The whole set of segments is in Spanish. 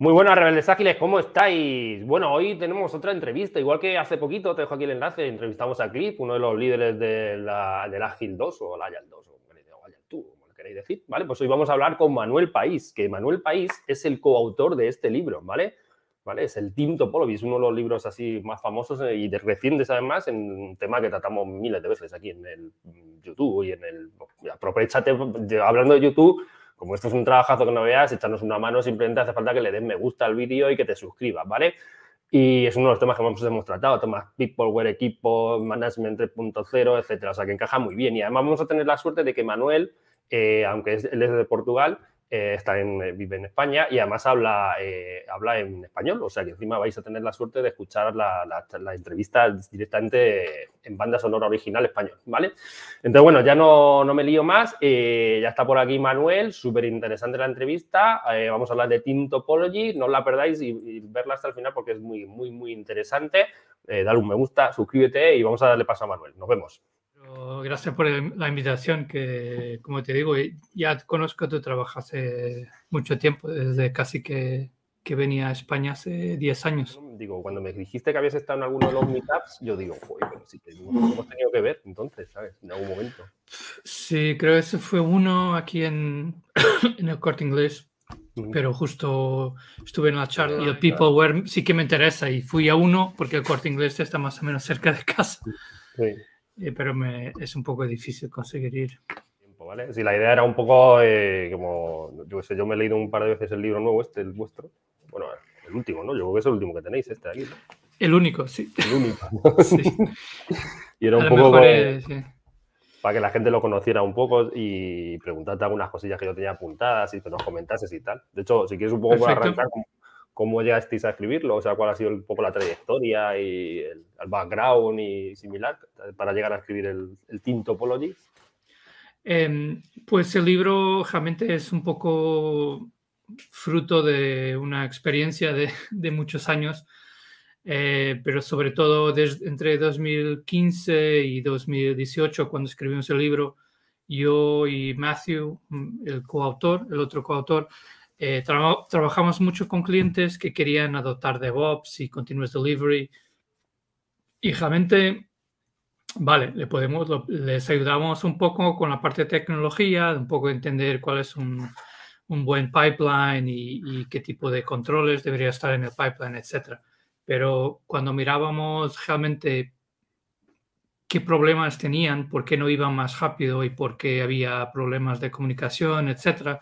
Muy buenas, Rebeldes Ágiles, ¿cómo estáis? Bueno, hoy tenemos otra entrevista, igual que hace poquito, te dejo aquí el enlace, entrevistamos a Clip, uno de los líderes de la, del Ágil 2 o el Agile 2, o Agile 2, como lo queréis decir, ¿vale? Pues hoy vamos a hablar con Manuel País, que Manuel País es el coautor de este libro, ¿vale? ¿Vale? Es el Team Topology, es uno de los libros así más famosos eh, y de recientes además, en un tema que tratamos miles de veces aquí en el YouTube y en el... Aprovechate, hablando de YouTube, como esto es un trabajazo que no veas, echarnos una mano, simplemente hace falta que le des me gusta al vídeo y que te suscribas, ¿vale? Y es uno de los temas que hemos tratado, temas Peopleware, equipo, management 3.0, etcétera. O sea, que encaja muy bien. Y además vamos a tener la suerte de que Manuel, eh, aunque es, él es de Portugal, eh, está eh, vive en España y además habla, eh, habla en español, o sea que encima vais a tener la suerte de escuchar la, entrevista directamente en banda sonora original español, ¿vale? Entonces, bueno, ya no, me lío más, ya está por aquí Manuel, súper interesante la entrevista, vamos a hablar de Team Topology, no la perdáis y, verla hasta el final porque es muy, muy, muy interesante, dale un me gusta, suscríbete y vamos a darle paso a Manuel, nos vemos gracias por la invitación, que como te digo, ya conozco tu trabajo hace mucho tiempo, desde casi que, venía a España hace 10 años. Digo, cuando me dijiste que habías estado en alguno de los meetups, yo digo, Joder, bueno, sí tenido que ver entonces, ¿sabes? En algún momento. Sí, creo que ese fue uno aquí en, el corte inglés, pero justo estuve en la charla y el Peopleware sí que me interesa y fui a uno porque el corte inglés está más o menos cerca de casa. Sí. Eh, pero es un poco difícil conseguir ir. ¿Vale? Si la idea era un poco, eh, como, yo sé, yo me he leído un par de veces el libro nuevo, este, el vuestro. Bueno, el último, ¿no? Yo creo que es el último que tenéis, este de aquí. El único, sí. El único. sí. y era un poco... Para que la gente lo conociera un poco y preguntarte algunas cosillas que yo tenía apuntadas y que nos comentases y tal. De hecho, si quieres un poco arrancar, ¿Cómo llegasteis a escribirlo? O sea, ¿cuál ha sido un poco la trayectoria y el, background y similar para llegar a escribir el, el Team Topology? Em, pues el libro realmente es un poco fruto de una experiencia de, muchos años, eh, pero sobre todo entre 2015 y 2018, cuando escribimos el libro, yo y Matthew, mm, el coautor, el otro coautor, eh, trabajamos mucho con clientes que querían adoptar DevOps y Continuous Delivery. Y realmente, vale, podemos, les ayudamos un poco con la parte de tecnología, un poco entender cuál es un, buen pipeline y, qué tipo de controles debería estar en el pipeline, etc. Pero cuando mirábamos realmente qué problemas tenían, por qué no iban más rápido y por qué había problemas de comunicación, etcétera,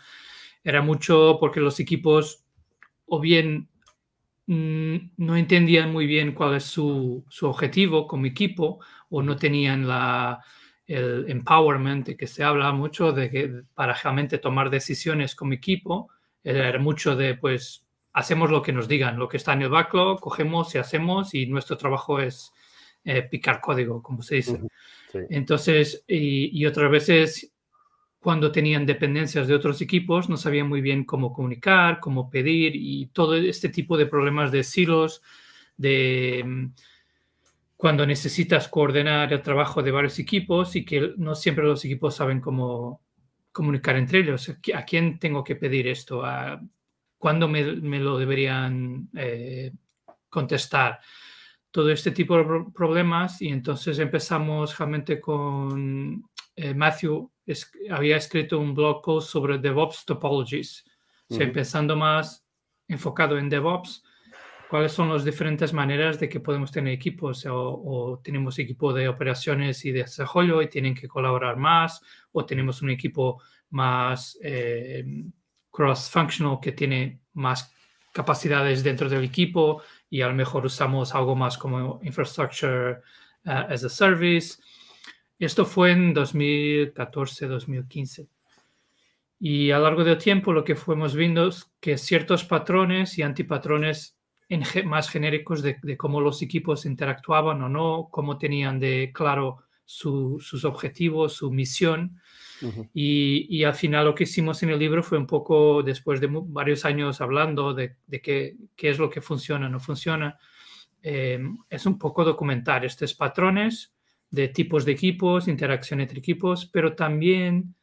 era mucho porque los equipos o bien mm, no entendían muy bien cuál es su, objetivo como equipo o no tenían la, el empowerment de que se habla mucho de que para realmente tomar decisiones como equipo era mucho de pues hacemos lo que nos digan, lo que está en el backlog, cogemos y hacemos y nuestro trabajo es eh, picar código, como se dice. Entonces, y, otras veces cuando tenían dependencias de otros equipos, no sabían muy bien cómo comunicar, cómo pedir y todo este tipo de problemas de silos, de mm, cuando necesitas coordinar el trabajo de varios equipos y que no siempre los equipos saben cómo comunicar entre ellos. ¿A quién tengo que pedir esto? ¿Cuándo me, lo deberían eh, contestar? Todo este tipo de problemas y entonces empezamos realmente con eh, Matthew había escrito un blog post sobre DevOps Topologies, uh pensando más enfocado en DevOps, cuáles son las diferentes maneras de que podemos tener equipos, o, tenemos equipo de operaciones y de desarrollo y tienen que colaborar más, o tenemos un equipo más eh, cross-functional que tiene más capacidades dentro del equipo y a lo mejor usamos algo más como infrastructure eh, as a service. Esto fue en 2014-2015. Y a lo largo del tiempo lo que fuimos viendo es que ciertos patrones y antipatrones más genéricos de, cómo los equipos interactuaban o no, cómo tenían de claro sus objetivos, su misión. y, al final lo que hicimos en el libro fue un poco, después de varios años hablando de, qué, es lo que funciona, no funciona, eh, es un poco documentar estos patrones de tipos de equipos, interacción entre equipos, pero también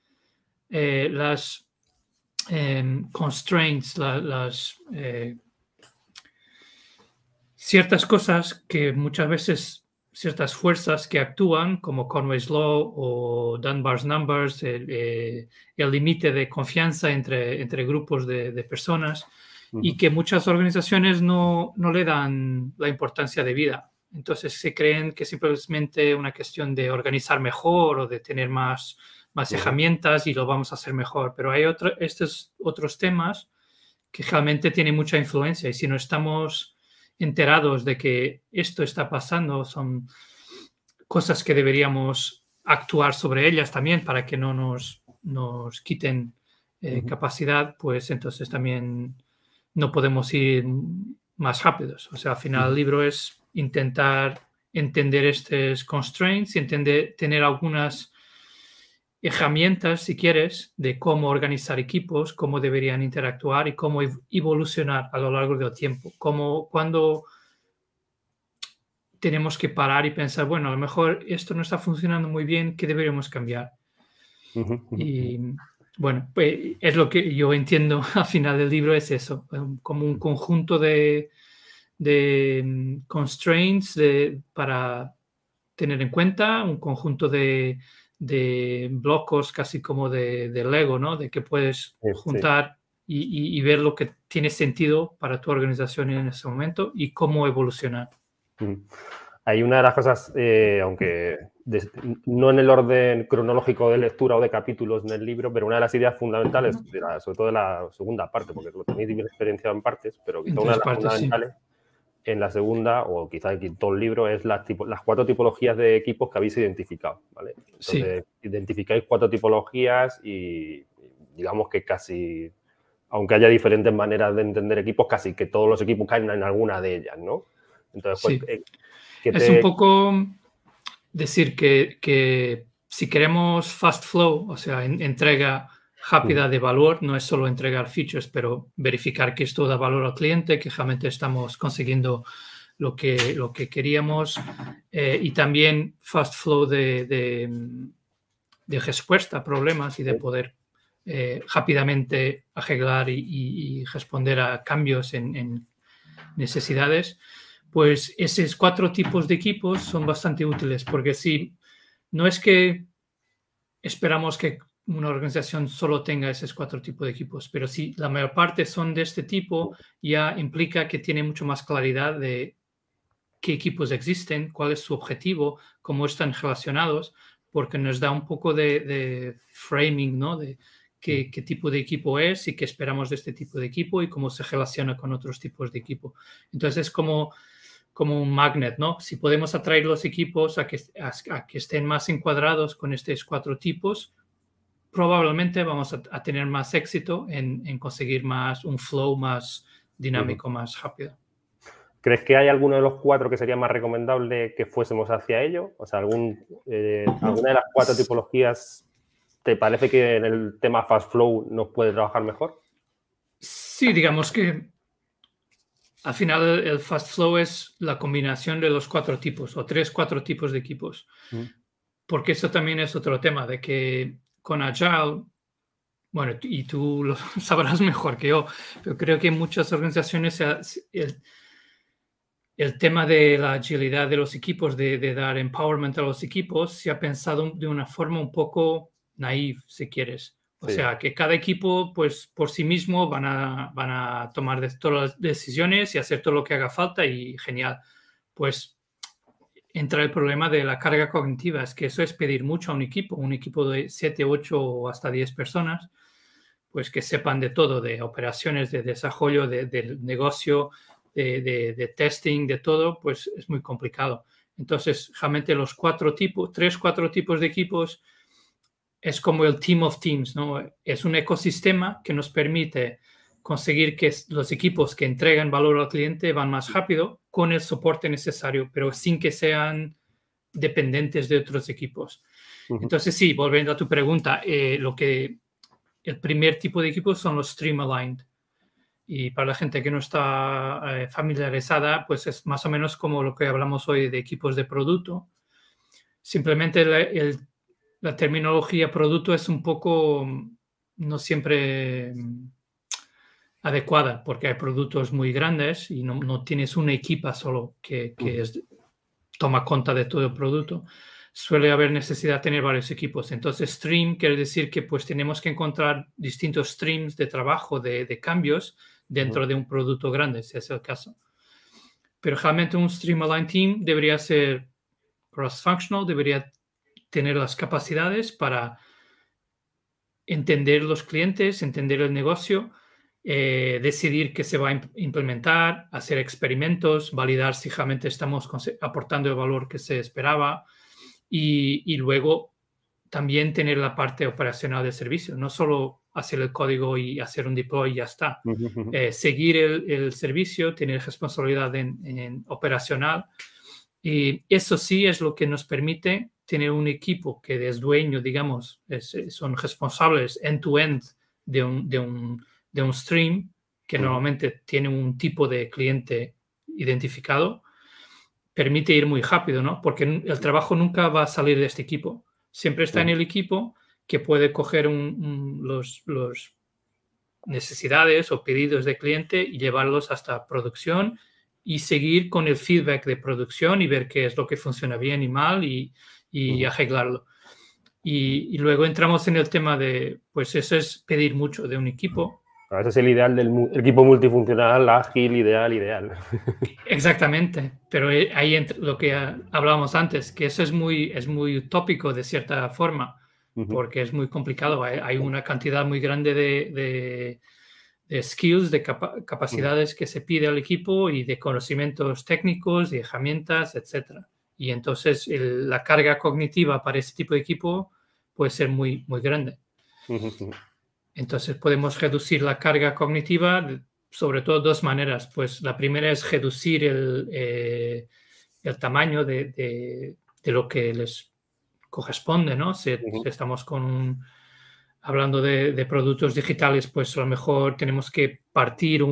eh, las em, constraints, las eh, ciertas cosas que muchas veces ciertas fuerzas que actúan, como Conway's Law o Dunbar's Numbers, el eh, límite de confianza entre, entre grupos de, personas, y que muchas organizaciones no, no le dan la importancia de vida. Entonces se creen que simplemente una cuestión de organizar mejor o de tener más, más herramientas y lo vamos a hacer mejor. Pero hay otro, estos otros temas que realmente tienen mucha influencia y si no estamos enterados de que esto está pasando, son cosas que deberíamos actuar sobre ellas también para que no nos, nos quiten eh, capacidad, pues entonces también no podemos ir más rápidos. O sea, al final el libro es intentar entender estos constraints y entender, tener algunas herramientas, si quieres, de cómo organizar equipos, cómo deberían interactuar y cómo evolucionar a lo largo del tiempo. Como cuando tenemos que parar y pensar, bueno, a lo mejor esto no está funcionando muy bien, ¿qué deberíamos cambiar? Y bueno, pues es lo que yo entiendo al final del libro, es eso, eh, como un conjunto de, de mm, constraints de, para tener en cuenta, un conjunto de, de blocos casi como de, de, Lego, ¿no? De que puedes juntar Y, y, ver lo que tiene sentido para tu organización en ese momento y cómo evolucionar. Mm. Hay una de las cosas, eh, aunque no en el orden cronológico de lectura o de capítulos en el libro, pero una de las ideas fundamentales, sobre todo de la segunda parte, porque lo tenéis de mi experiencia en partes, pero quizá una de las partes, Sí en la segunda, o quizás en quinto libro, es las, cuatro tipologías de equipos que habéis identificado. ¿vale? identificáis cuatro tipologías y digamos que casi, aunque haya diferentes maneras de entender equipos, casi que todos los equipos caen en alguna de ellas, ¿no? Entonces, pues, eh, Es un poco decir que, que, si queremos fast flow, o sea, entrega rápida mm. de valor, no es solo entregar features, pero verificar que esto da valor al cliente, que realmente estamos consiguiendo lo que, lo que queríamos eh, y también fast flow de, respuesta a problemas y de poder eh, rápidamente arreglar y, responder a cambios en, necesidades, pues esos cuatro tipos de equipos son bastante útiles porque si no es que esperamos que una organización solo tenga esos cuatro tipos de equipos, pero si la mayor parte son de este tipo, ya implica que tiene mucho más claridad de qué equipos existen, cuál es su objetivo, cómo están relacionados, porque nos da un poco de, framing, ¿no? De mm. qué, tipo de equipo es y qué esperamos de este tipo de equipo y cómo se relaciona con otros tipos de equipo. Entonces es como, como un magnet, ¿no? Si podemos atraer los equipos a que, a que estén más encuadrados con estos cuatro tipos, probablemente vamos a, tener más éxito en, conseguir más un flow más dinámico, más rápido. ¿Crees que hay alguno de los cuatro que sería más recomendable que fuésemos hacia ello? O sea, algún, eh, alguna de las cuatro tipologías ¿Te parece que en el tema fast flow nos puede trabajar mejor? Sí, digamos que al final el fast flow es la combinación de los cuatro tipos o tres, cuatro tipos de equipos. Mm. Porque eso también es otro tema, de que con Agile, bueno, y tú lo sabrás mejor que yo, pero creo que en muchas organizaciones el, tema de la agilidad de los equipos, de, dar empowerment a los equipos, se ha pensado de una forma un poco naive, si quieres. O sea, que cada equipo, pues por sí mismo, van a, tomar todas las decisiones y hacer todo lo que haga falta y genial. Pues entra el problema de la carga cognitiva, es que eso es pedir mucho a un equipo, un equipo de 7, 8 o hasta 10 personas, pues que sepan de todo, de operaciones, de desarrollo, del negocio, de, testing, de todo, pues es muy complicado. Entonces, realmente los cuatro tipos, tres, cuatro tipos de equipos es como el team of teams, ¿no? Es un ecosistema que nos permite conseguir que los equipos que entregan valor al cliente van más rápido, con el soporte necesario, pero sin que sean dependientes de otros equipos. Entonces, sí, volviendo a tu pregunta, eh, lo que el primer tipo de equipos son los stream aligned. Y para la gente que no está eh, familiarizada, pues es más o menos como lo que hablamos hoy de equipos de producto. Simplemente la terminología producto es un poco mm, no siempre mm, adecuada, porque hay productos muy grandes y no, tienes una equipa solo que, toma cuenta de todo el producto. Suele haber necesidad de tener varios equipos. Entonces, stream quiere decir que pues tenemos que encontrar distintos streams de trabajo, de, de cambios dentro de un producto grande, si es el caso. Pero realmente un stream aligned team debería ser cross-functional, debería tener las capacidades para entender los clientes, entender el negocio, eh, decidir qué se va a implementar, hacer experimentos, validar si realmente estamos aportando el valor que se esperaba y, luego también tener la parte operacional del servicio, no solo hacer el código y hacer un deploy y ya está. Eh, seguir el, servicio, tener responsabilidad en, operacional. Y eso sí es lo que nos permite tener un equipo que es dueño, digamos, son responsables end-to-end de, un, de un stream que normalmente tiene un tipo de cliente identificado, permite ir muy rápido, ¿no? Porque el trabajo nunca va a salir de este equipo. Siempre está en el equipo que puede coger los, los, necesidades o pedidos de cliente y llevarlos hasta producción y seguir con el feedback de producción y ver qué es lo que funciona bien y mal y, y arreglarlo. Y, y, luego entramos en el tema de, pues eso es pedir mucho de un equipo ese es el ideal del equipo multifuncional, ágil, ideal, ideal. Exactamente, pero eh, ahí lo que ah, hablábamos antes, que eso es muy, es muy utópico de cierta forma, porque es muy complicado. Hay, una cantidad muy grande de, skills, de capacidades que se pide al equipo y de conocimientos técnicos y herramientas, etc. Y entonces la carga cognitiva para ese tipo de equipo puede ser muy, muy grande. Entonces podemos reducir la carga cognitiva sobre todo dos maneras. Pues la primera es reducir el, eh, el tamaño de, lo que les corresponde, ¿no? Si, estamos con hablando de, productos digitales, pues a lo mejor tenemos que partir,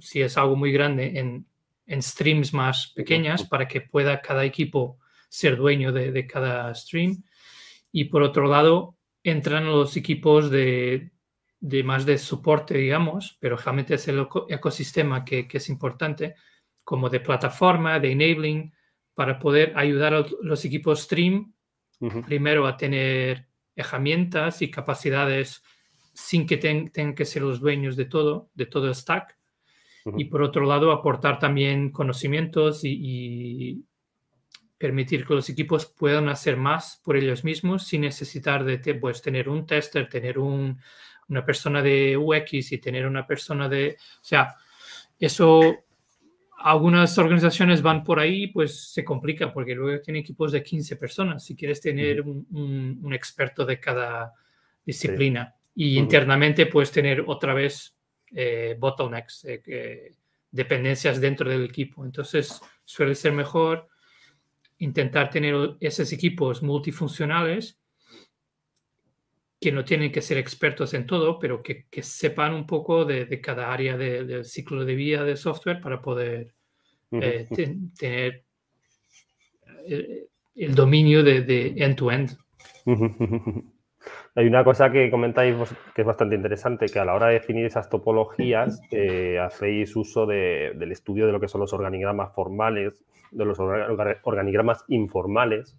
si es algo muy grande, en, streams más pequeñas para que pueda cada equipo ser dueño de, cada stream. Y por otro lado, entran los equipos de, de más de soporte, digamos, pero realmente es el ecosistema que, que es importante, como de plataforma, de enabling, para poder ayudar a los equipos stream, primero a tener herramientas y capacidades sin que tengan que ser los dueños de todo, de todo el stack. Y por otro lado, aportar también conocimientos y, y permitir que los equipos puedan hacer más por ellos mismos sin necesitar de pues, tener un tester, tener un, una persona de UX y tener una persona de, o sea, eso algunas organizaciones van por ahí, pues se complica porque luego tiene equipos de 15 personas. Si quieres tener un, experto de cada disciplina y internamente puedes tener otra vez eh, bottlenecks, eh, dependencias dentro del equipo. Entonces suele ser mejor intentar tener esos equipos multifuncionales que no tienen que ser expertos en todo, pero que, sepan un poco de, cada área del ciclo de vida de software para poder eh, tener eh, el, dominio de end-to-end. Hay una cosa que comentáis que es bastante interesante, que a la hora de definir esas topologías eh, hacéis uso del estudio de lo que son los organigramas formales, de los organigramas informales,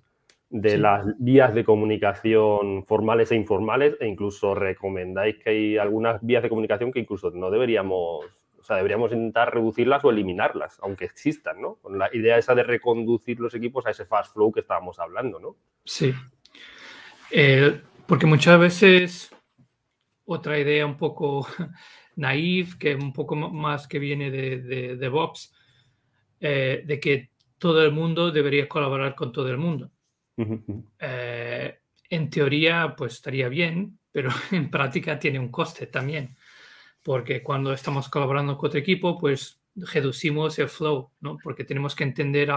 de las vías de comunicación formales e informales e incluso recomendáis que hay algunas vías de comunicación que incluso no deberíamos, o sea, deberíamos intentar reducirlas o eliminarlas, aunque existan, ¿no? Con la idea esa de reconducir los equipos a ese fast flow que estábamos hablando, ¿no? Sí. Eh, porque muchas veces otra idea un poco naive, que un poco más que viene de, de, eh, de que todo el mundo debería colaborar con todo el mundo eh, en teoría, pues estaría bien, pero en práctica tiene un coste también, porque cuando estamos colaborando con otro equipo, pues reducimos el flow, ¿no? Porque tenemos que entender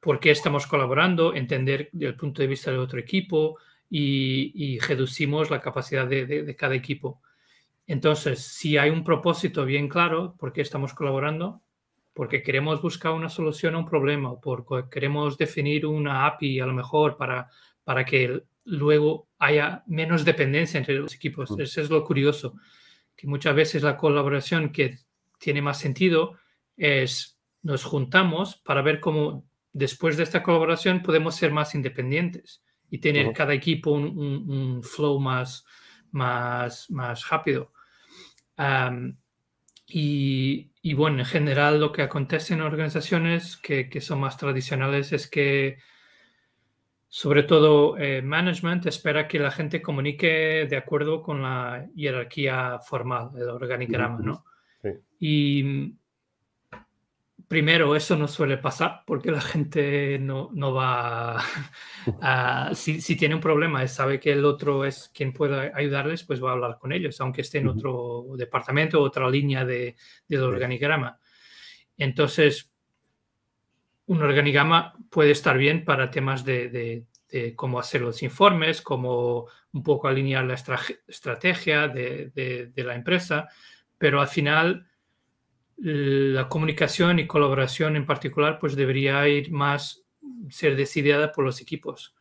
por qué estamos colaborando, entender el punto de vista del otro equipo y, reducimos la capacidad de cada equipo. Entonces, si hay un propósito bien claro, por qué estamos colaborando, porque queremos buscar una solución a un problema, porque queremos definir una API a lo mejor para, para que luego haya menos dependencia entre los equipos. Mm. Eso es lo curioso, que muchas veces la colaboración que tiene más sentido es nos juntamos para ver cómo después de esta colaboración podemos ser más independientes y tener cada equipo un, flow más, más, más rápido. y y bueno, en general lo que acontece en organizaciones que, son más tradicionales es que sobre todo el eh, management espera que la gente comunique de acuerdo con la jerarquía formal, del organigrama, ¿no? Y primero, eso no suele pasar porque la gente no, no va a... si, si, tiene un problema y sabe que el otro es quien pueda ayudarles, pues va a hablar con ellos, aunque esté en otro departamento, otra línea de, del organigrama. Entonces, un organigrama puede estar bien para temas de, de, de cómo hacer los informes, cómo un poco alinear la estrategia de, de la empresa, pero al final eh, la comunicación y colaboración en particular pues debería ir más, ser decidida por los equipos.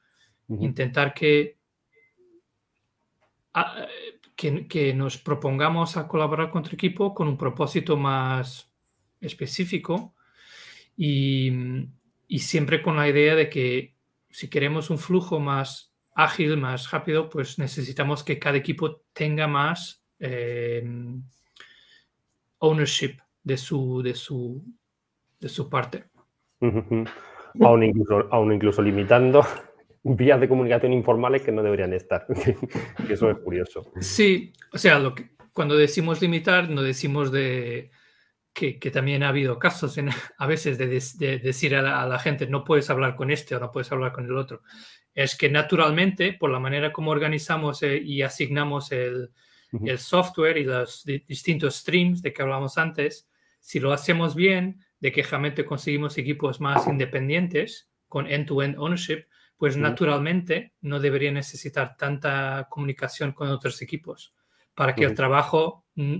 Intentar ah, que, que, nos propongamos a colaborar con otro equipo con un propósito más específico y, siempre con la idea de que si queremos un flujo más ágil, más rápido, pues necesitamos que cada equipo tenga más eh, ownership de su, de su, de su parte. aún, incluso, aún incluso limitando vías de comunicación informales que no deberían estar. Eso es curioso. Sí, o sea, lo que, cuando decimos limitar, no decimos de que, también ha habido casos en, a veces de, decir a la, gente no puedes hablar con este o no puedes hablar con el otro. Es que naturalmente, por la manera como organizamos eh, y asignamos el, el software y los distintos streams de que hablamos antes, si lo hacemos bien, de que realmente conseguimos equipos más independientes con end-to-end ownership, pues naturalmente no debería necesitar tanta comunicación con otros equipos para que el trabajo mm,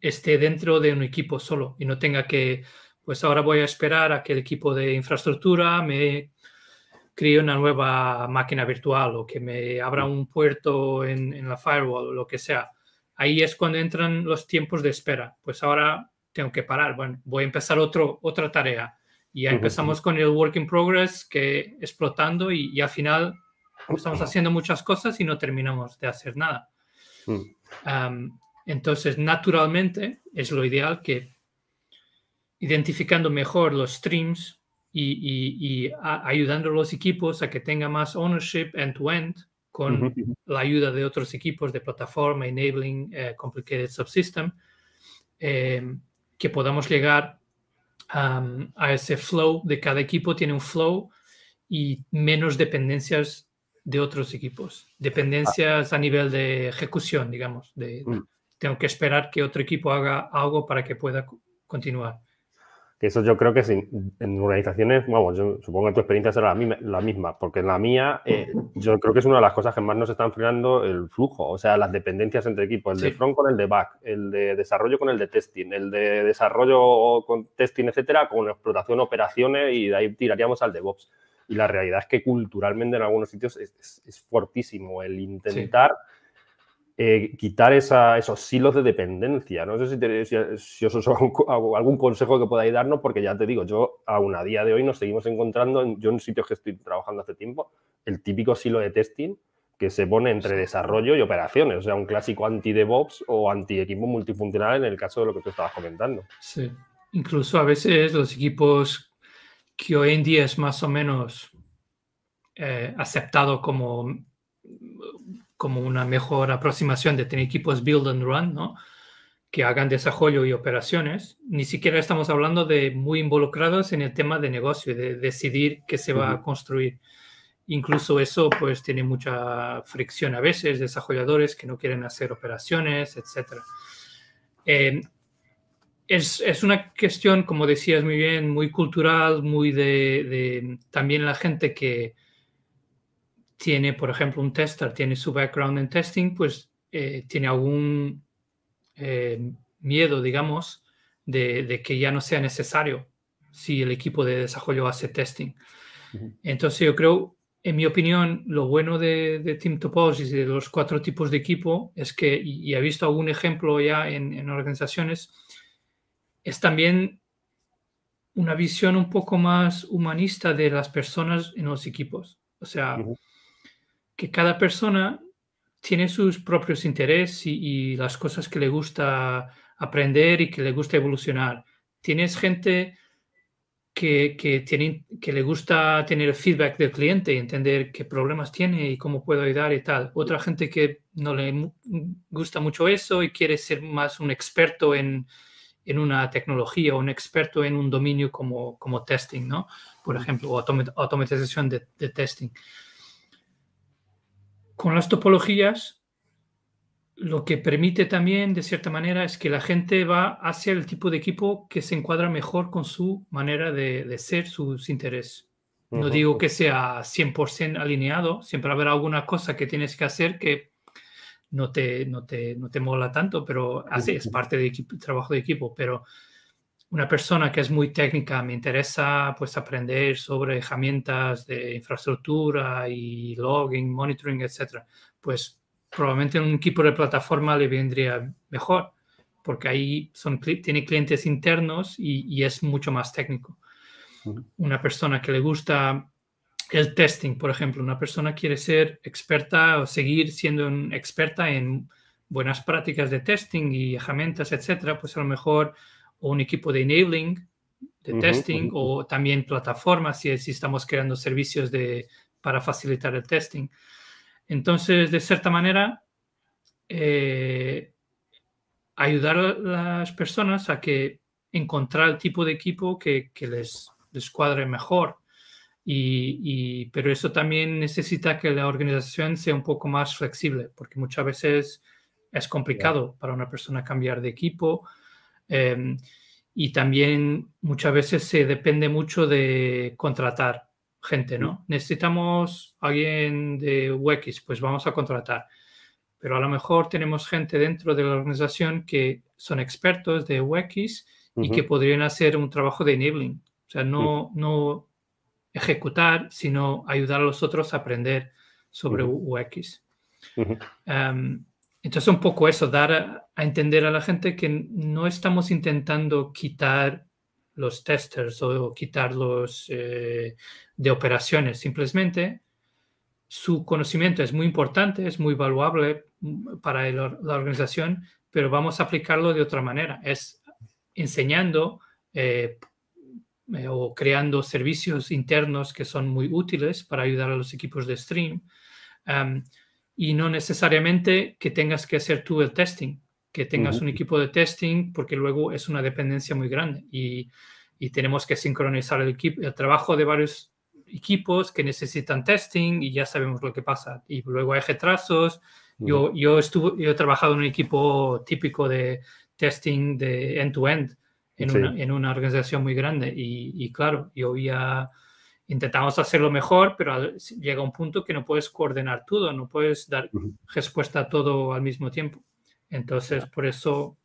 esté dentro de un equipo solo y no tenga que, pues ahora voy a esperar a que el equipo de infraestructura me cree una nueva máquina virtual o que me abra un puerto en, en la firewall o lo que sea. Ahí es cuando entran los tiempos de espera. Pues ahora tengo que parar, bueno, voy a empezar otro, otra tarea. Y ya empezamos con el work in progress, que explotando y, al final estamos haciendo muchas cosas y no terminamos de hacer nada. Mm. entonces, naturalmente, es lo ideal que identificando mejor los streams y, ayudando a los equipos a que tengan más ownership end-to-end con la ayuda de otros equipos de plataforma, enabling, eh, complicated subsystem, em, que podamos llegar a ese flow de cada equipo, tiene un flow y menos dependencias de otros equipos, dependencias a nivel de ejecución, digamos, de, mm. tengo que esperar que otro equipo haga algo para que pueda continuar. Eso yo creo que en organizaciones, vamos, yo supongo que tu experiencia será la misma, porque en la mía eh, yo creo que es una de las cosas que más nos están frenando el flujo, o sea, las dependencias entre equipos, el de front con el de back, el de desarrollo con el de testing, el de desarrollo con testing, etcétera, con explotación, operaciones y de ahí tiraríamos al de DevOps. Y la realidad es que culturalmente en algunos sitios es, fuertísimo fortísimo el intentar... Eh, quitar esos silos de dependencia. No, sé si, si, os, algún, consejo que podáis darnos, porque ya te digo, yo aún a día de hoy nos seguimos encontrando, en, yo en sitios que estoy trabajando hace tiempo, el típico silo de testing que se pone entre desarrollo y operaciones, o sea, un clásico anti-DevOps o anti-equipo multifuncional en el caso de lo que tú estabas comentando. Sí, incluso a veces los equipos que hoy en día es más o menos eh, aceptado como como una mejor aproximación de tener equipos build and run, ¿no? que hagan desarrollo y operaciones. Ni siquiera estamos hablando de muy involucrados en el tema de negocio, de decidir qué se va a construir. Incluso eso pues tiene mucha fricción a veces, desarrolladores que no quieren hacer operaciones, etc. Em, es, una cuestión, como decías muy bien, muy cultural, muy de también la gente que, tiene, por ejemplo, un tester, tiene su background en testing, pues eh, tiene algún eh, miedo, digamos, de, que ya no sea necesario si el equipo de desarrollo hace testing. Entonces yo creo, en mi opinión, lo bueno de, de Team Topologies y de los cuatro tipos de equipo es que, y, he visto algún ejemplo ya en, organizaciones, es también una visión un poco más humanista de las personas en los equipos. O sea, que cada persona tiene sus propios intereses y, las cosas que le gusta aprender y que le gusta evolucionar. Tienes gente que, que, que le gusta tener feedback del cliente y entender qué problemas tiene y cómo puedo ayudar y tal. Otra gente que no le gusta mucho eso y quiere ser más un experto en, una tecnología o un experto en un dominio como, como testing, ¿no? Por ejemplo, o automatización de, de testing con las topologías, lo que permite también, de cierta manera, es que la gente va hacia el tipo de equipo que se encuadra mejor con su manera de, ser, sus intereses. No digo que sea 100% alineado, siempre habrá alguna cosa que tienes que hacer que no te, no te, no te mola tanto, pero así es parte del de trabajo de equipo, pero una persona que es muy técnica, me interesa pues aprender sobre herramientas de infraestructura y logging, monitoring, etcétera, pues probablemente un equipo de plataforma le vendría mejor, porque ahí son, tiene clientes internos y, es mucho más técnico. Una persona que le gusta el testing, por ejemplo, una persona quiere ser experta o seguir siendo experta en buenas prácticas de testing y herramientas, etcétera, pues a lo mejor o un equipo de enabling, de testing, o también plataformas si, estamos creando servicios de, para facilitar el testing. Entonces, de cierta manera, eh, ayudar a las personas a que encontrar el tipo de equipo que, les, les, cuadre mejor. Y, pero eso también necesita que la organización sea un poco más flexible, porque muchas veces es complicado para una persona cambiar de equipo Em, y también muchas veces se depende mucho de contratar gente, ¿no? Mm. Necesitamos alguien de UX, pues vamos a contratar. Pero a lo mejor tenemos gente dentro de la organización que son expertos de UX y que podrían hacer un trabajo de enabling. O sea, no, mm. no ejecutar, sino ayudar a los otros a aprender sobre UX. Entonces un poco eso, dar a, entender a la gente que no estamos intentando quitar los testers o, quitarlos eh, de operaciones, simplemente su conocimiento es muy importante, es muy valuable mm, para la organización, pero vamos a aplicarlo de otra manera, es enseñando eh, eh, o creando servicios internos que son muy útiles para ayudar a los equipos de stream y no necesariamente que tengas que hacer tú el testing, que tengas un equipo de testing, porque luego es una dependencia muy grande y, tenemos que sincronizar el, trabajo de varios equipos que necesitan testing y ya sabemos lo que pasa. Y luego hay retrasos. Yo, yo, estuve, yo he trabajado en un equipo típico de testing de end-to-end en, una, organización muy grande y, claro, yo había intentamos hacerlo mejor, pero llega un punto que no puedes coordinar todo, no puedes dar respuesta a todo al mismo tiempo. Entonces, por eso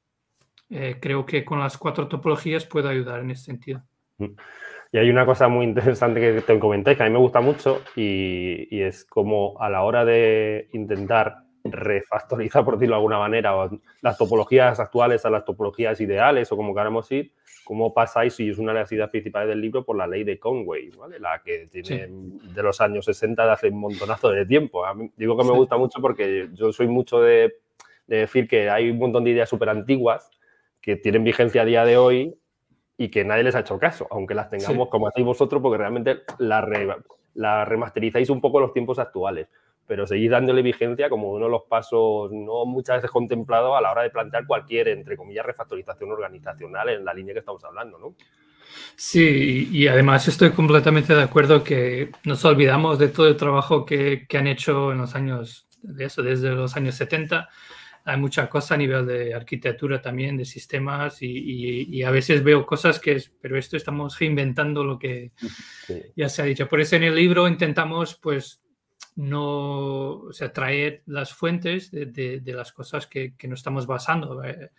eh, creo que con las cuatro topologías puedo ayudar en ese sentido. Y hay una cosa muy interesante que te comenté, que a mí me gusta mucho, y, y es como a la hora de intentar refactorizar, por decirlo de alguna manera, las topologías actuales a las topologías ideales, o como queramos ir, cómo pasáis, y es una de las ideas principales del libro, por la ley de Conway, La que tiene de los años 60, de hace un montonazo de tiempo. digo que me gusta mucho porque yo soy mucho de, decir que hay un montón de ideas súper antiguas que tienen vigencia a día de hoy y que nadie les ha hecho caso, aunque las tengamos como hacéis vosotros, porque realmente la, la remasterizáis un poco los tiempos actuales pero seguir dándole vigencia como uno de los pasos no muchas veces contemplados a la hora de plantear cualquier, entre comillas, refactorización organizacional en la línea que estamos hablando, ¿no? Sí, y además estoy completamente de acuerdo que nos olvidamos de todo el trabajo que, que han hecho en los años, de eso, desde los años 70. Hay mucha cosa a nivel de arquitectura también, de sistemas, y, y, a veces veo cosas que es, pero esto estamos reinventando lo que ya se ha dicho. Por eso en el libro intentamos, pues, no, o sea, traer las fuentes de, las cosas que, que, estamos basando. Eh,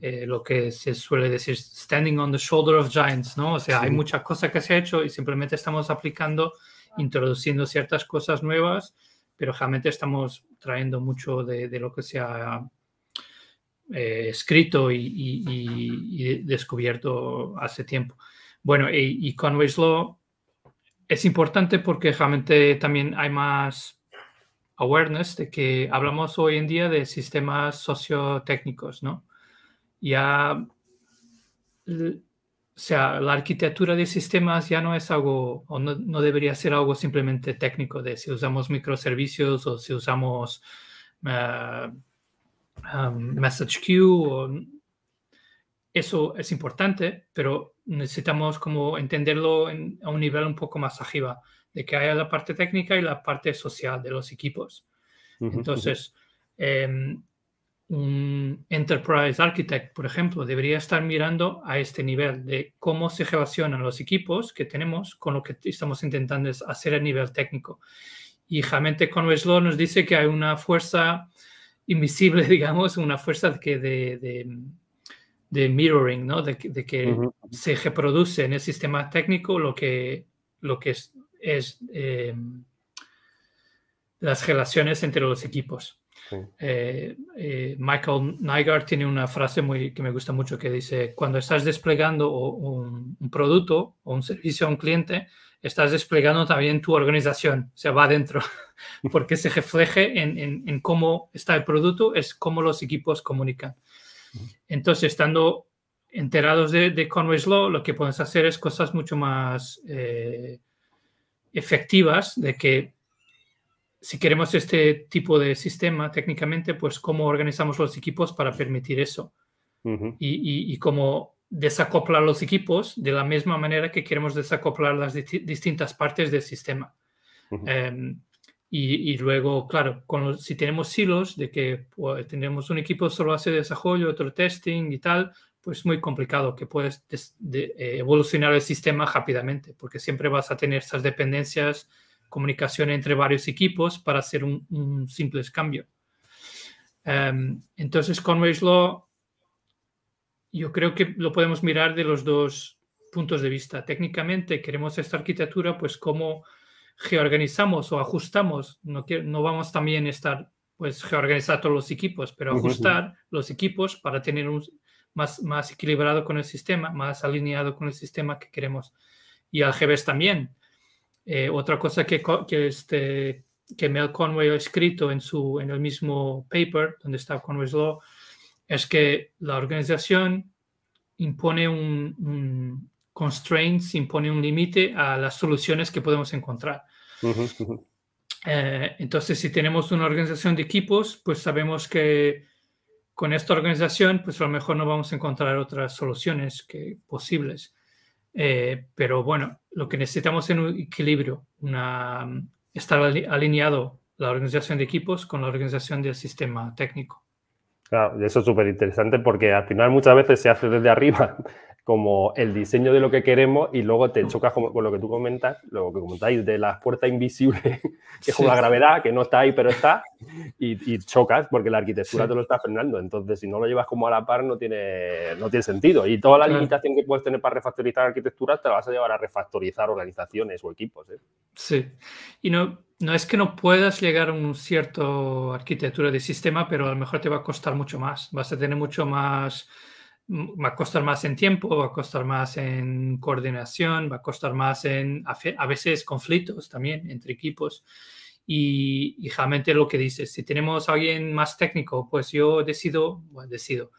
eh, lo que se suele decir, standing on the shoulder of giants, ¿no? O sea, hay muchas cosas que se ha hecho y simplemente estamos aplicando, introduciendo ciertas cosas nuevas, pero realmente estamos trayendo mucho de, lo que se ha eh, escrito y, descubierto hace tiempo. Bueno, y, Conway's Law es importante porque realmente también hay más awareness de que hablamos hoy en día de sistemas sociotécnicos, ¿no? Ya, o sea, la arquitectura de sistemas ya no es algo, o no, debería ser algo simplemente técnico, de si usamos microservicios o si usamos eh, um, message queue o eso es importante, pero necesitamos como entenderlo a un nivel un poco más arriba, de que haya la parte técnica y la parte social de los equipos. Entonces, em, un Enterprise Architect, por ejemplo, debería estar mirando a este nivel de cómo se relacionan los equipos que tenemos con lo que estamos intentando hacer a nivel técnico. Y realmente Conway nos dice que hay una fuerza invisible, digamos, una fuerza que de de mirroring, ¿no? De, que se reproduce en el sistema técnico lo que, lo que es, eh, las relaciones entre los equipos. Eh, eh, Michael Nygaard tiene una frase muy, que me gusta mucho que dice, cuando estás desplegando un, producto o un servicio a un cliente, estás desplegando también tu organización, Se va adentro, porque se refleje en, en, cómo está el producto, es cómo los equipos comunican. Entonces, estando enterados de, Conway's Law, lo que podemos hacer es cosas mucho más eh, efectivas de que si queremos este tipo de sistema técnicamente, pues cómo organizamos los equipos para permitir eso y, cómo desacoplar los equipos de la misma manera que queremos desacoplar las distintas partes del sistema. Y, luego, claro, si tenemos silos de que pues, tenemos un equipo solo hace desarrollo, otro testing y tal, pues es muy complicado que puedes eh, evolucionar el sistema rápidamente, porque siempre vas a tener esas dependencias, comunicación entre varios equipos para hacer un, simple cambio. Em, entonces, Conway's Law, yo creo que lo podemos mirar de los dos puntos de vista. Técnicamente, queremos esta arquitectura, pues como georganizamos o ajustamos, no, no vamos también a estar pues georganizar todos los equipos, pero ajustar los equipos para tener un más, más equilibrado con el sistema, más alineado con el sistema que queremos. Y al GBS también. Eh, otra cosa que, que, este, que Mel Conway ha escrito en, su, en el mismo paper, donde está Conway's Law, es que la organización impone un, constraints impone un límite a las soluciones que podemos encontrar. Eh, entonces, si tenemos una organización de equipos, pues sabemos que con esta organización, pues a lo mejor no vamos a encontrar otras soluciones que posibles. Eh, pero bueno, lo que necesitamos es un equilibrio, una, estar alineado la organización de equipos con la organización del sistema técnico. Claro, eso es súper interesante porque al final muchas veces se hace desde arriba como el diseño de lo que queremos y luego te mm. chocas con, lo que tú comentas, lo que comentáis de las puertas invisible, que es como la gravedad, que no está ahí pero está, y, chocas porque la arquitectura te lo está frenando. Entonces, si no lo llevas como a la par, no tiene, no tiene sentido. Y toda la limitación que puedes tener para refactorizar arquitectura te la vas a llevar a refactorizar organizaciones o equipos. ¿eh? Sí, y no, no es que no puedas llegar a un cierto arquitectura de sistema, pero a lo mejor te va a costar mucho más, vas a tener mucho más va a costar más en tiempo, va a costar más en coordinación, va a costar más en a veces conflictos también entre equipos. Y, realmente lo que dices, si tenemos a alguien más técnico, pues yo decido, bueno, decido,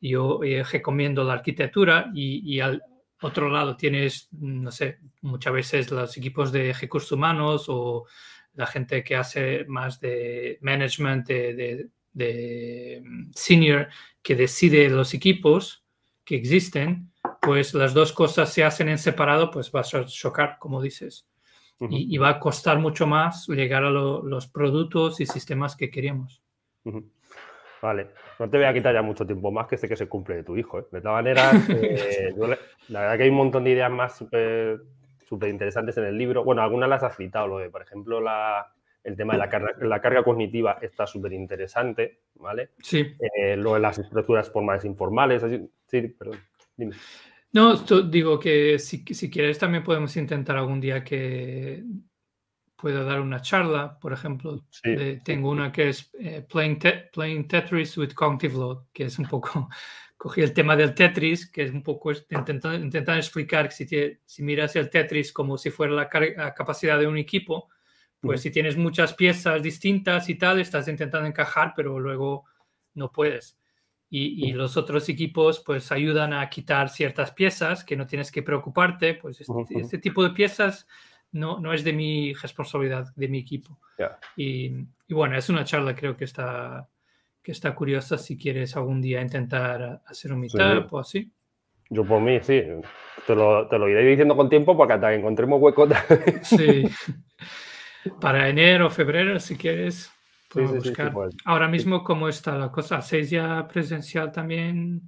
yo eh, recomiendo la arquitectura y, al otro lado tienes, no sé, muchas veces los equipos de recursos humanos o la gente que hace más de management de de mm, senior que decide los equipos que existen, pues las dos cosas se hacen en separado, pues va a chocar, como dices. y, va a costar mucho más llegar a los productos y sistemas que queríamos Vale, no te voy a quitar ya mucho tiempo más que este que se cumple de tu hijo. ¿eh? De todas maneras, eh, la verdad que hay un montón de ideas más súper interesantes en el libro. Bueno, algunas las has citado, lo de, por ejemplo, la, el tema de la carga, cognitiva está súper interesante, ¿vale? Sí. Eh, lo de las estructuras formales informales, así, sí, perdón, No, digo que si, quieres también podemos intentar algún día que pueda dar una charla, por ejemplo. tengo una que es eh, playing, Tetris with Cognitive Load, que es un poco, cogí el tema del Tetris, que es un poco intentar explicar si, si miras el Tetris como si fuera la capacidad de un equipo, pues si tienes muchas piezas distintas y tal, estás intentando encajar, pero luego no puedes. Y, los otros equipos pues ayudan a quitar ciertas piezas que no tienes que preocuparte, pues este, este tipo de piezas no, no es de mi responsabilidad, de mi equipo. Y, bueno, es una charla creo que está, que está curiosa si quieres algún día intentar hacer un meetup o así. Yo por mí, sí. Te lo, iré diciendo con tiempo para que hasta encontremos hueco. Sí. para enero, o febrero, si quieres, puedo buscar. ahora mismo, ¿cómo está la cosa? ¿Hacéis ya presencial también?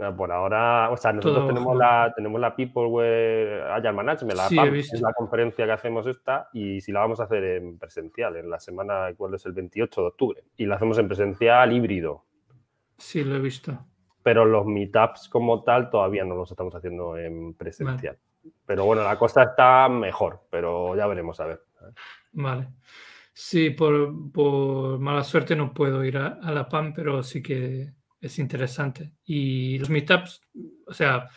Ah, por ahora, o sea, nosotros tenemos, la, tenemos la Peopleware Agile Management, la es la conferencia que hacemos esta, y si la vamos a hacer en presencial, en la semana, ¿cuál es? El 28 de octubre. Y la hacemos en presencial híbrido. Sí, lo he visto. Pero los meetups como tal todavía no los estamos haciendo en presencial. Pero bueno, la cosa está mejor, pero ya veremos a ver. Vale. Sí, por, mala suerte no puedo ir a, la PAM, pero sí que es interesante. Y los meetups, o sea,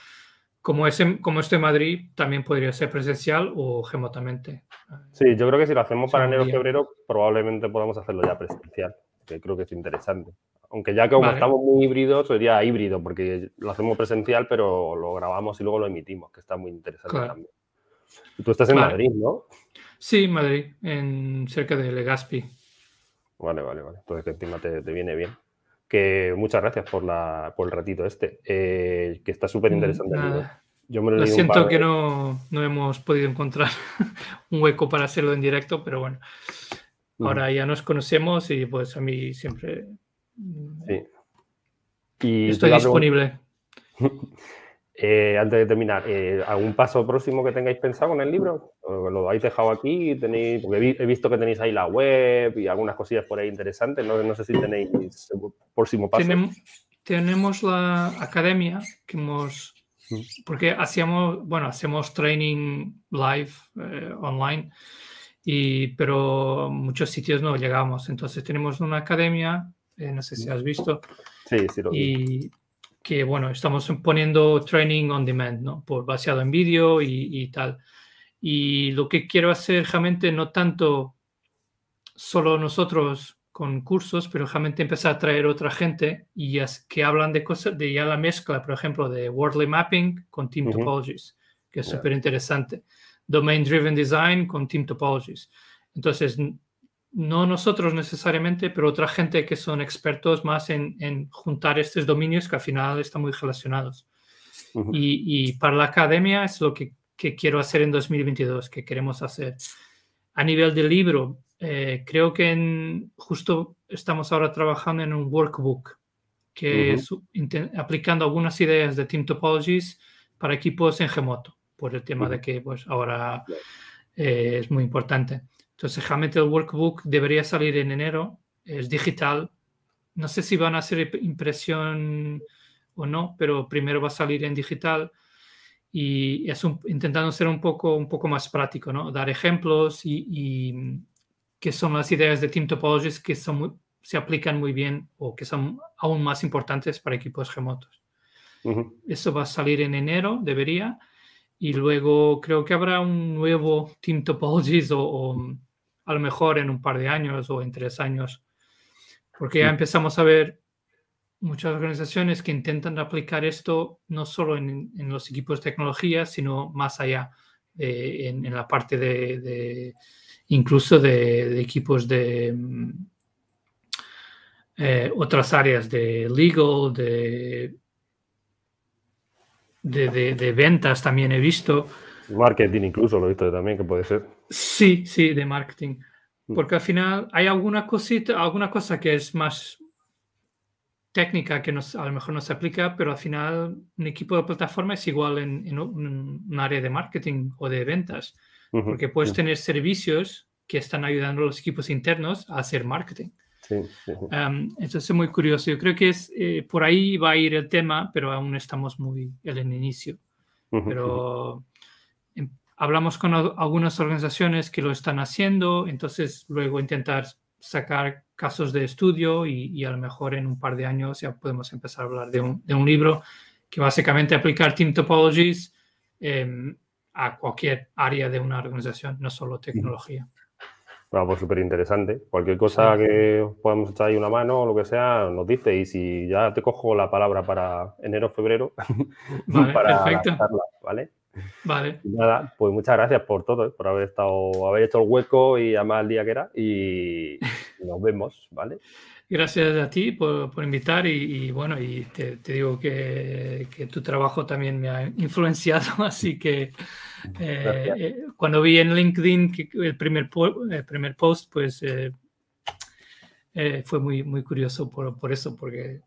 como, es como este Madrid, también podría ser presencial o remotamente. Sí, yo creo que si lo hacemos para enero febrero, probablemente podamos hacerlo ya presencial, que creo que es interesante. Aunque ya que estamos muy híbridos, sería híbrido, porque lo hacemos presencial, pero lo grabamos y luego lo emitimos, que está muy interesante también. Tú estás en Madrid, ¿no? Sí, Madrid, en cerca de Legazpi. Vale, vale, vale. Entonces encima te, viene bien. Que muchas gracias por, la, el ratito este, eh, que está súper mm, interesante. Yo me lo, siento que no, no, hemos podido encontrar un hueco para hacerlo en directo, pero bueno, ahora ya nos conocemos y pues a mí siempre sí. Mm, estoy disponible. Eh, antes de terminar, eh, ¿algún paso próximo que tengáis pensado en el libro? ¿Lo habéis dejado aquí? Tenéis, porque he visto que tenéis ahí la web y algunas cosillas por ahí interesantes. No, sé si tenéis próximo paso. Tenemos, la academia que hemos... Mm. Porque hacíamos, bueno, hacemos training live eh, online, y, pero muchos sitios no llegamos. Entonces tenemos una academia, no sé si mm. has visto. Sí, sí lo vi que bueno, estamos poniendo training on demand, ¿no? Por baseado en vídeo y, tal. Y lo que quiero hacer realmente no tanto solo nosotros con cursos, pero realmente empezar a traer otra gente y es que hablan de cosas, de ya la mezcla, por ejemplo, de Worldly Mapping con Team Topologies, que es súper interesante. Domain Driven Design con Team Topologies. Entonces, no nosotros necesariamente, pero otra gente que son expertos más en, juntar estos dominios que al final están muy relacionados. y, para la academia es lo que, quiero hacer en 2022, que queremos hacer. A nivel de libro, eh, creo que justo estamos ahora trabajando en un workbook, que es aplicando algunas ideas de Team Topologies para equipos en Gemoto, por el tema de que pues, ahora eh, es muy importante. Entonces, realmente el workbook debería salir en enero, es digital. No sé si van a hacer impresión o no, pero primero va a salir en digital y es intentando ser un poco, un poco más práctico, ¿no? Dar ejemplos y, y que son las ideas de Team Topologies que son se aplican muy bien o que son aún más importantes para equipos remotos. Eso va a salir en enero, debería. Y luego creo que habrá un nuevo Team Topologies o a lo mejor en un par de años o en tres años, porque ya empezamos a ver muchas organizaciones que intentan aplicar esto no solo en, los equipos de tecnología, sino más allá, eh, en, la parte de, incluso de, equipos de mm, eh, otras áreas de legal, de, de, ventas también he visto. Marketing incluso, lo he visto también, que puede ser. Sí, sí, de marketing. Mm. Porque al final hay alguna cosita, alguna cosa que es más técnica que nos, a lo mejor no se aplica, pero al final un equipo de plataforma es igual en, un área de marketing o de ventas, porque puedes tener servicios que están ayudando a los equipos internos a hacer marketing. Sí, sí, entonces es muy curioso. Yo creo que es eh, por ahí va a ir el tema, pero aún estamos muy en el inicio. Pero hablamos con algunas organizaciones que lo están haciendo, entonces luego intentar sacar casos de estudio y, a lo mejor en un par de años ya podemos empezar a hablar de un, de un libro que básicamente aplicar Team Topologies em, a cualquier área de una organización, no solo tecnología. Bueno, pues súper interesante. Cualquier cosa que podamos echar ahí una mano o lo que sea, nos dice. Y si ya te cojo la palabra para enero, o febrero, para perfecto. ¿vale? Vale. Nada, pues muchas gracias por todo, por haber estado, haber hecho el hueco y además el día que era. Y nos vemos, ¿vale? Gracias a ti por, por invitar y, bueno, y te, digo que, que, tu trabajo también me ha influenciado, así que eh, eh, cuando vi en LinkedIn el, primer, el primer post, pues eh, fue muy, muy curioso por, por eso, porque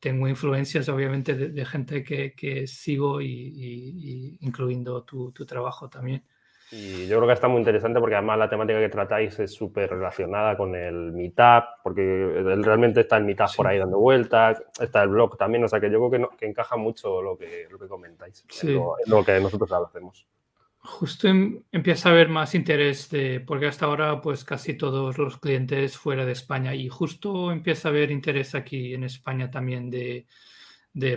tengo influencias obviamente de, gente que, que sigo y, incluyendo tu, tu, trabajo también. Y yo creo que está muy interesante porque además la temática que tratáis es súper relacionada con el Meetup, porque realmente está el Meetup por ahí dando vueltas, está el blog también, o sea que yo creo que, que encaja mucho lo que, lo que comentáis, lo que nosotros hacemos justo em, empieza a haber más interés de, porque hasta ahora pues casi todos los clientes fuera de España y justo empieza a haber interés aquí en España también de,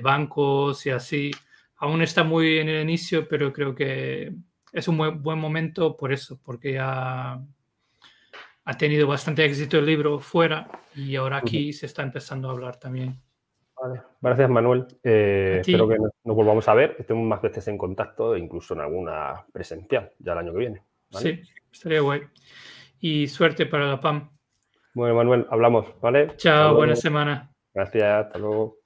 bancos y así. Aún está muy en el inicio, pero creo que es un buen, momento por eso, porque ya ha tenido bastante éxito el libro fuera y ahora aquí se está empezando a hablar también. Vale. Gracias, Manuel. Eh, espero que nos volvamos a ver, estemos más veces en contacto, e incluso en alguna presencial, ya el año que viene. Sí, estaría guay. Y suerte para la PAM. Bueno, Manuel, hablamos, ¿vale? Chao, buena semana. Gracias, hasta luego.